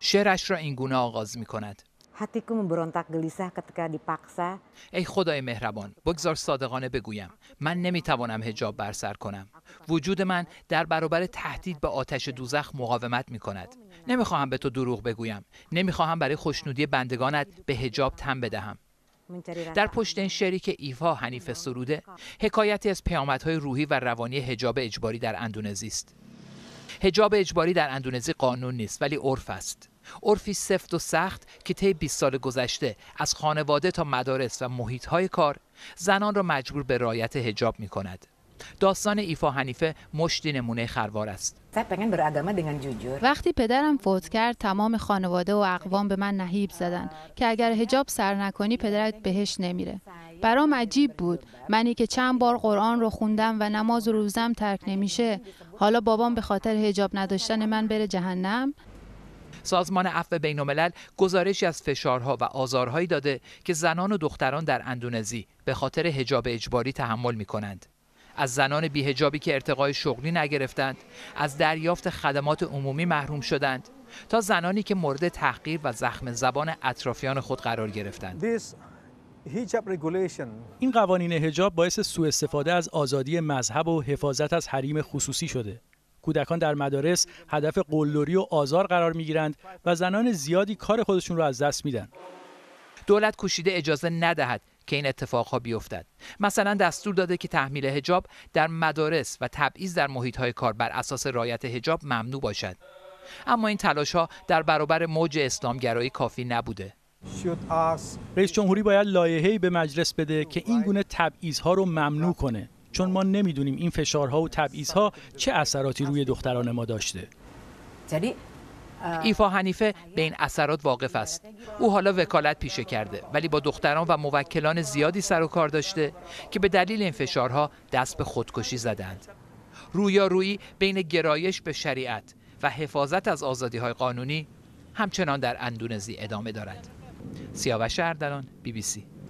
شعرش را این گونه آغاز می کند. ای خدای مهربان بگذار صادقانه بگویم من نمیتوانم هجاب بر سر کنم وجود من در برابر تهدید به آتش دوزخ مقاومت می کند نمیخواهم به تو دروغ بگویم نمیخواهم برای خوشنودی بندگانت به هجاب تن بدهم در پشت این شعری که ایفا حنیف سروده حکایتی از پیامدهای روحی و روانی هجاب اجباری در اندونزی است هجاب اجباری در اندونزی قانون نیست ولی عرف است عرفی سفت و سخت که طی 20 سال گذشته از خانواده تا مدارس و محیطهای کار زنان را مجبور به رایت هجاب می کند داستان ایفا حنیفه مشتی نمونه خروار است وقتی پدرم فوت کرد تمام خانواده و اقوام به من نهیب زدن که اگر هجاب سر نکنی پدرت بهش نمیره برام عجیب بود منی که چند بار قرآن رو خوندم و نماز و روزم ترک نمیشه حالا بابام به خاطر هجاب نداشتن من بره جهنم سازمان عفو بین الملل گزارشی از فشارها و آزارهایی داده که زنان و دختران در اندونزی به خاطر هجاب اجباری تحمل می کنند. از زنان بیهجابی که ارتقای شغلی نگرفتند از دریافت خدمات عمومی محروم شدند تا زنانی که مورد تحقیر و زخم زبان اطرافیان خود قرار گرفتند این قوانین هجاب باعث سوء استفاده از آزادی مذهب و حفاظت از حریم خصوصی شده کودکان در مدارس هدف قلدری و آزار قرار می و زنان زیادی کار خودشون را از دست میدن دولت کوشیده اجازه ندهد که این اتفاقها بیفتد مثلا دستور داده که تحمیل هجاب در مدارس و تبعیض در محیط های کار بر اساس رایت هجاب ممنوع باشد اما این تلاش ها در برابر موج اسلامگرایی کافی نبوده رئیس جمهوری باید لایحه‌ای به مجلس بده که این گونه ها رو ممنوع کنه چون ما نمیدونیم این فشارها و ها چه اثراتی روی دختران ما داشته. یعنی ایفا حنیفه به این اثرات واقف است او حالا وکالت پیشه کرده ولی با دختران و موکلان زیادی سر و کار داشته که به دلیل این فشارها دست به خودکشی زدند رویارویی بین گرایش به شریعت و حفاظت از آزادی های قانونی همچنان در اندونزی ادامه دارد سیاوش اردلان بی بی سی